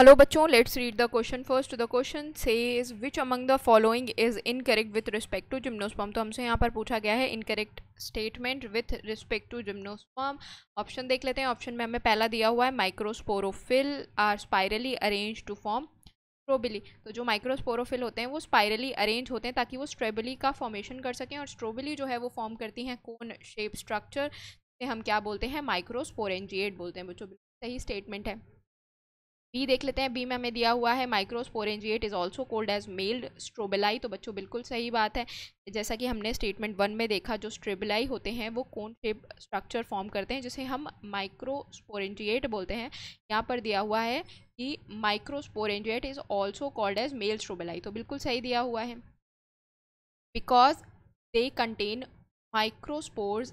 hello बच्चों let's read the question first the question says which among the following is incorrect with respect to gymnosperm तो हमसे यहाँ पर पूछा गया है incorrect statement with respect to gymnosperm option देख लेते हैं ऑप्शन में हमें पहला दिया हुआ है microsporophyll are spirally arrange to form strobili तो जो माइक्रोस्पोरोफिल होते हैं वो स्पायरली अरेंज होते हैं ताकि वो स्ट्रेबली का फॉर्मेशन कर सकें और स्ट्रोबिली जो है वो फॉर्म करती हैं कौन शेप स्ट्रक्चर हम क्या बोलते हैं माइक्रोस्पोरेंजिएट बोलते हैं बच्चों सही स्टेटमेंट है बी देख लेते हैं बी में हमें दिया हुआ है microsporangiate is also called as male strobili तो बच्चों बिल्कुल सही बात है जैसा कि हमने स्टेटमेंट वन में देखा जो स्ट्रेबेलाई होते हैं वो कौन शेप स्ट्रक्चर फॉर्म करते हैं जिसे हम माइक्रोस्पोरेंजिएट बोलते हैं यहाँ पर दिया हुआ है कि microsporangiate is also called as male strobili तो बिल्कुल सही दिया हुआ है because they contain microspores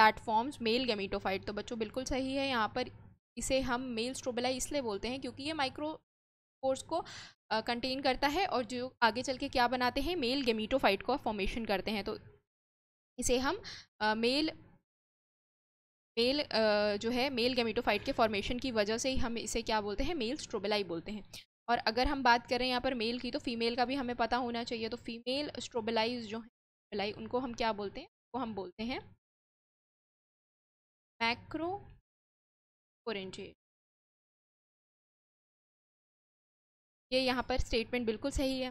that forms male gametophyte तो बच्चों बिल्कुल सही है यहाँ पर इसे हम मेल स्ट्रोबेलाई इसलिए बोलते हैं क्योंकि ये माइक्रो फोर्स को कंटेन करता है और जो आगे चल के क्या बनाते हैं मेल गेमीटोफाइट को फॉर्मेशन करते हैं तो इसे हम मेल मेल जो है मेल गेमीटोफाइट के फॉर्मेशन की वजह से ही हम इसे क्या बोलते हैं मेल स्ट्रोबेलाई बोलते हैं और अगर हम बात करें यहाँ पर मेल की तो फीमेल का भी हमें पता होना चाहिए तो फीमेल स्ट्रोबेलाइज जो है उनको हम क्या बोलते हैं उनको हम बोलते हैं मैक्रो ये यहाँ पर स्टेटमेंट बिल्कुल सही है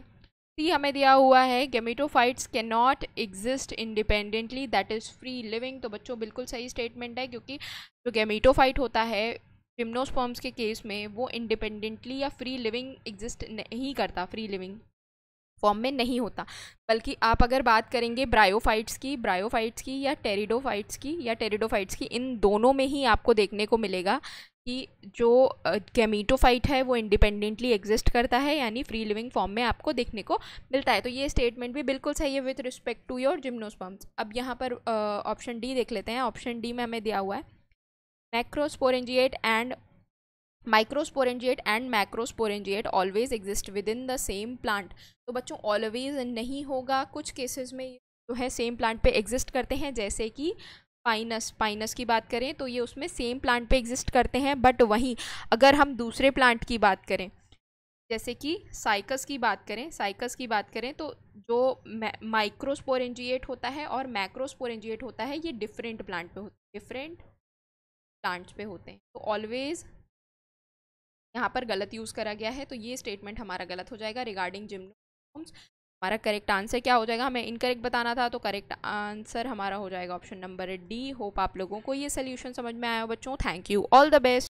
सी हमें दिया हुआ है gametophytes can not exist independently that is free living तो बच्चों बिल्कुल सही स्टेटमेंट है क्योंकि जो गेमिटोफाइट होता है फिम्नोस्पॉम्स के केस में वो इंडिपेंडेंटली या फ्री लिविंग एग्जिस्ट नहीं करता फ्री लिविंग फॉर्म में नहीं होता बल्कि आप अगर बात करेंगे ब्रायोफाइट्स की ब्रायोफाइट्स की या टेरिडोफाइट्स की या टेरिडोफाइट्स की इन दोनों में ही आपको देखने को मिलेगा कि जो गैमीटोफाइट है वो इंडिपेंडेंटली एग्जिस्ट करता है यानी फ्री लिविंग फॉर्म में आपको देखने को मिलता है तो ये स्टेटमेंट भी बिल्कुल सही है with respect to your gymnosperms अब यहाँ पर ऑप्शन डी देख लेते हैं ऑप्शन डी में हमें दिया हुआ है macrosporangiate and microsporangiate and macrosporangiate always exist within the same plant तो बच्चों ऑलवेज नहीं होगा कुछ केसेस में जो है सेम प्लांट पे एग्जिस्ट करते हैं जैसे कि पाइनस पाइनस की बात करें तो ये उसमें सेम प्लांट पे एग्जिस्ट करते हैं बट वहीं अगर हम दूसरे प्लांट की बात करें जैसे कि साइकस की बात करें साइकस की बात करें तो जो माइक्रोस्पोरेंजिएट होता है और मैक्रोस्पोरेंजिएट होता है ये डिफरेंट प्लांट पे होते हैं डिफरेंट प्लांट्स पे होते हैं तो ऑलवेज यहाँ पर गलत यूज़ करा गया है तो ये स्टेटमेंट हमारा गलत हो जाएगा रिगार्डिंग जिम्नोमस हमारा करेक्ट आंसर क्या हो जाएगा हमें इनकरेक्ट बताना था तो करेक्ट आंसर हमारा हो जाएगा ऑप्शन नंबर डी होप आप लोगों को ये सोल्यूशन समझ में आया हो बच्चों thank you all the best